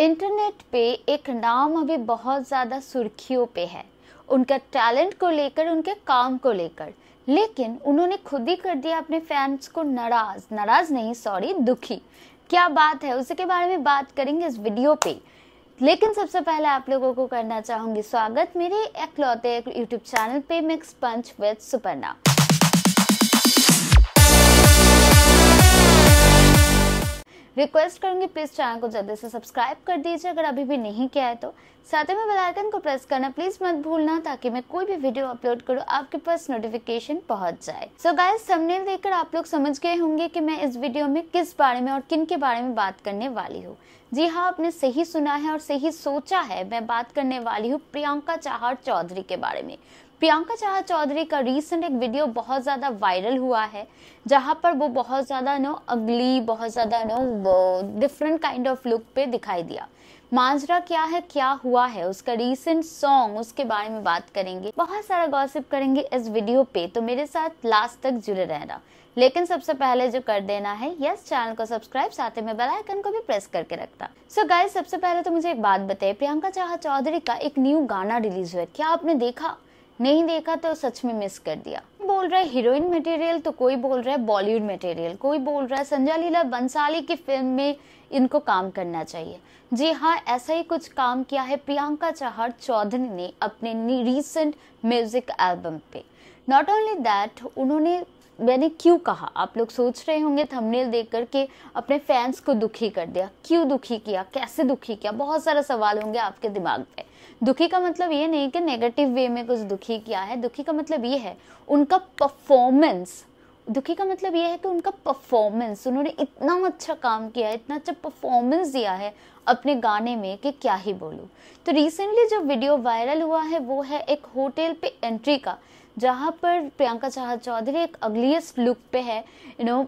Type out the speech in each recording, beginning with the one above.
internet पे एक नाम अभी बहुत ज़्यादा सुर्खियों पे है उनका टैलेंट को लेकर उनके काम को लेकर लेकिन उन्होंने खुद ही कर दिया अपने फैंस को नाराज नाराज नहीं सॉरी दुखी क्या बात है उसी के बारे में बात करेंगे इस वीडियो पे लेकिन सबसे पहले आप लोगों को करना चाहूँगी स्वागत मेरे एकलौते यूट्यूब चैनल पे mix punch with Suparna request करूंगी प्लीज़ चैनल को जल्दी से सब्सक्राइब कर दीजिए अगर अभी भी नहीं किया है तो साथ ही बेल आइकन को प्रेस करना प्लीज़ मत भूलना ताकि मैं कोई भी वीडियो अपलोड करूँ आपके पास नोटिफिकेशन पहुंच जाए सो गाइस थंबनेल देखकर आप लोग समझ गए होंगे कि मैं इस वीडियो में किस बारे में और किन के बारे में बात करने वाली हूँ जी हाँ आपने सही सुना है और सही सोचा है मैं बात करने वाली हूँ प्रियंका चाहर चौधरी के बारे में प्रियंका चाह चौधरी का रिसेंट एक वीडियो बहुत ज़्यादा वायरल हुआ है जहाँ पर वो बहुत ज़्यादा नो अगली बहुत ज़्यादा no different kind of look पे दिखाई दिया मांजरा क्या है क्या हुआ है उसका रीसेंट सॉन्ग उसके बारे में बात करेंगे बहुत सारा गॉसिप करेंगे इस वीडियो पे तो मेरे साथ लास्ट तक जुड़े रहना लेकिन सबसे पहले जो कर देना है यस चैनल को सब्सक्राइब साथ में बेल आइकन को भी प्रेस करके रखता सो so गाइस सबसे पहले तो मुझे एक बात बताए प्रियंका चाह चौधरी का एक न्यू गाना रिलीज हुआ क्या आपने देखा नहीं देखा तो सच में मिस कर दिया बोल रहा है हीरोइन मटेरियल तो कोई बोल रहा है बॉलीवुड मटेरियल कोई बोल रहा है संजय लीला बंसाली की फिल्म में इनको काम करना चाहिए जी हाँ ऐसा ही कुछ काम किया है प्रियंका चाहर चौधरी ने अपने रिसेंट म्यूजिक एल्बम पे नॉट ओनली दैट उन्होंने मैंने क्यों कहा आप लोग सोच रहे होंगे थंबनेल देख कर के अपने फैंस को दुखी कर दिया क्यों दुखी किया कैसे दुखी किया बहुत सारा सवाल होंगे आपके दिमाग में दुखी का मतलब ये नहीं कि नेगेटिव वे में कुछ दुखी किया है दुखी का मतलब ये है उनका परफॉर्मेंस दुखी का मतलब ये है कि उनका परफॉर्मेंस उन्होंने इतना अच्छा काम किया है इतना अच्छा परफॉर्मेंस दिया है अपने गाने में कि क्या ही बोलूँ तो रिसेंटली जो वीडियो वायरल हुआ है वो है एक होटल पे एंट्री का जहाँ पर प्रियंका चाह चौधरी एक अगलीस्ट लुक पे है यू नो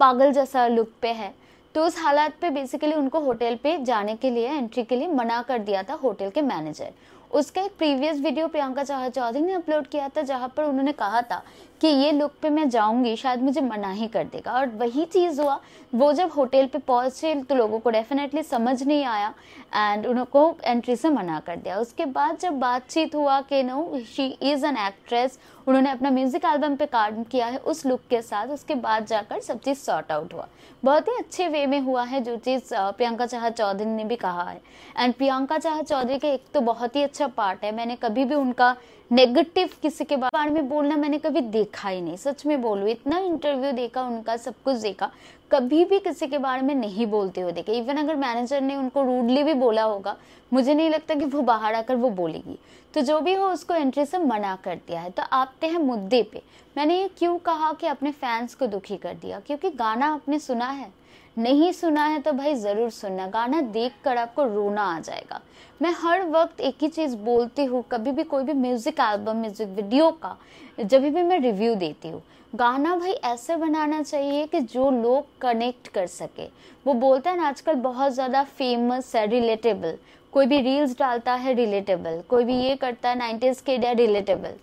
पागल जैसा लुक पे है तो उस हालात पे बेसिकली उनको होटल पे जाने के लिए एंट्री के लिए मना कर दिया था होटल के मैनेजर उसका एक प्रीवियस वीडियो प्रियंका चाह चौधरी ने अपलोड किया था जहाँ पर उन्होंने कहा था कि ये लुक पे मैं जाऊंगी शायद मुझे मना ही कर देगा और वही चीज़ हुआ वो जब होटल पे पहुंचे तो लोगों को डेफिनेटली समझ नहीं आया एंड उनको एंट्री से मना कर दिया उसके बाद जब बातचीत हुआ कि no she is an actress उन्होंने अपना म्यूजिक एल्बम पे काम किया है उस लुक के साथ उसके बाद जाकर सब चीज़ सॉर्ट आउट हुआ बहुत ही अच्छे वे में हुआ है जो चीज़ प्रियंका चाह चौधरी ने भी कहा है एंड प्रियंका चाह चौधरी के एक तो बहुत ही अच्छा पार्ट है मैंने कभी भी उनका नेगेटिव किसी के बारे में बोलना मैंने कभी देखा ही नहीं सच में बोलूँ इतना इंटरव्यू देखा उनका सब कुछ देखा कभी भी किसी के बारे में नहीं बोलते हुए देखे इवन अगर मैनेजर ने उनको रूडली भी बोला होगा मुझे नहीं लगता कि वो बाहर आकर वो बोलेगी तो जो भी हो उसको एंट्री से मना कर दिया है तो आपते हैं मुद्दे पे मैंने ये क्यों कहा कि अपने फैंस को दुखी कर दिया क्योंकि गाना आपने सुना है नहीं सुना है तो भाई ज़रूर सुनना गाना देख कर आपको रोना आ जाएगा मैं हर वक्त एक ही चीज़ बोलती हूँ कभी भी कोई भी म्यूज़िक एल्बम म्यूज़िक वीडियो का जब भी मैं रिव्यू देती हूँ गाना भाई ऐसे बनाना चाहिए कि जो लोग कनेक्ट कर सके वो बोलते हैं ना आजकल बहुत ज़्यादा फेमस है रिलेटेबल कोई भी रील्स डालता है रिलेटेबल कोई भी ये करता है नाइन्टीज़ के day relatable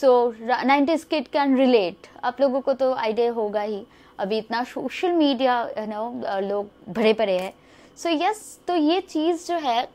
so nineties kid can relate आप लोगों को तो आइडिया होगा ही अभी इतना सोशल मीडिया यू नो लोग भरे पड़े हैं सो so, यस yes, तो ये चीज़ जो है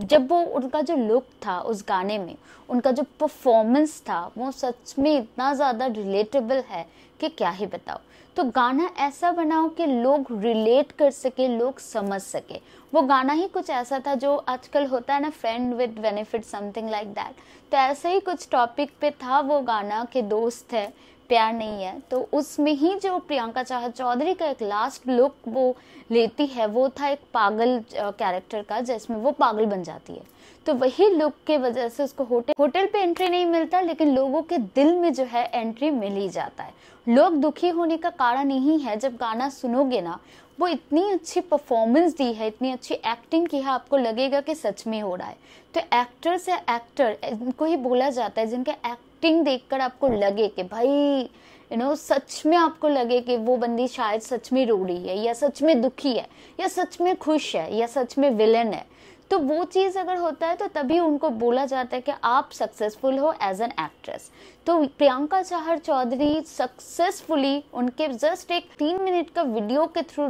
जब वो उनका जो लुक था उस गाने में उनका जो परफॉर्मेंस था वो सच में इतना ज़्यादा रिलेटेबल है कि क्या ही बताओ तो गाना ऐसा बनाओ कि लोग रिलेट कर सके लोग समझ सके वो गाना ही कुछ ऐसा था जो आजकल होता है ना friend with benefit something like that तो ऐसे ही कुछ टॉपिक पे था वो गाना के दोस्त है प्यार नहीं है तो उसमें ही जो प्रियंका चाह चौधरी का एक लास्ट लुक वो लेती है वो था एक पागल कैरेक्टर का जिसमें वो पागल बन जाती है तो वही लुक के वजह से उसको होटल होटल पे एंट्री नहीं मिलता लेकिन लोगों के दिल में जो है एंट्री मिल ही जाता है लोग दुखी होने का कारण यही है जब गाना सुनोगे ना वो इतनी अच्छी परफॉर्मेंस दी है इतनी अच्छी एक्टिंग की है आपको लगेगा कि सच में हो रहा है तो एक्टर्स या एक्टर इनको ही बोला जाता है जिनका एक्टिंग देखकर आपको लगे कि भाई यू you नो know, सच में आपको लगे कि वो बंदी शायद सच में रो रही है या सच में दुखी है या सच में खुश है या सच में विलन है तो वो चीज़ अगर होता है तो तभी उनको बोला जाता है कि आप सक्सेसफुल हो एज एन एक्ट्रेस तो प्रियंका चाहर चौधरी सक्सेसफुली उनके जस्ट एक तीन मिनट का वीडियो के थ्रू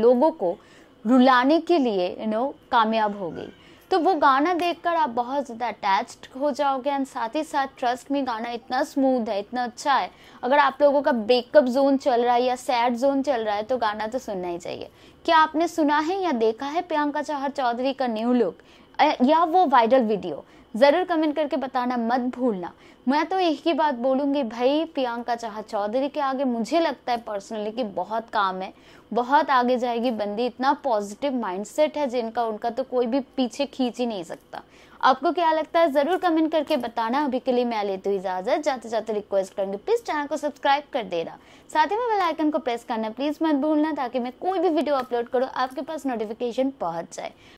लोगों को रुलाने के लिए यू नो कामयाब हो गई तो वो गाना देखकर आप बहुत ज़्यादा अटैच्ड हो जाओगे एंड साथ ही साथ ट्रस्ट में गाना इतना स्मूथ है इतना अच्छा है अगर आप लोगों का ब्रेकअप जोन चल रहा है या सैड जोन चल रहा है तो गाना तो सुनना ही चाहिए क्या आपने सुना है या देखा है प्रियंका चौहर चौधरी का न्यू लुक या वो वायरल वीडियो ज़रूर कमेंट करके बताना मत भूलना मैं तो एक ही बात बोलूँगी भाई प्रियंका चाह चौधरी के आगे मुझे लगता है पर्सनली कि बहुत काम है बहुत आगे जाएगी बंदी इतना पॉजिटिव माइंडसेट है जिनका उनका तो कोई भी पीछे खींच ही नहीं सकता आपको क्या लगता है ज़रूर कमेंट करके बताना अभी के लिए मैं लेती हूँ इजाज़त जाते जाते रिक्वेस्ट करूँगी प्लीज़ चैनल को सब्सक्राइब कर देना साथ ही में बेल आइकन को प्रेस करना प्लीज़ मत भूलना ताकि मैं कोई भी वीडियो अपलोड करूँ आपके पास नोटिफिकेशन पहुँच जाए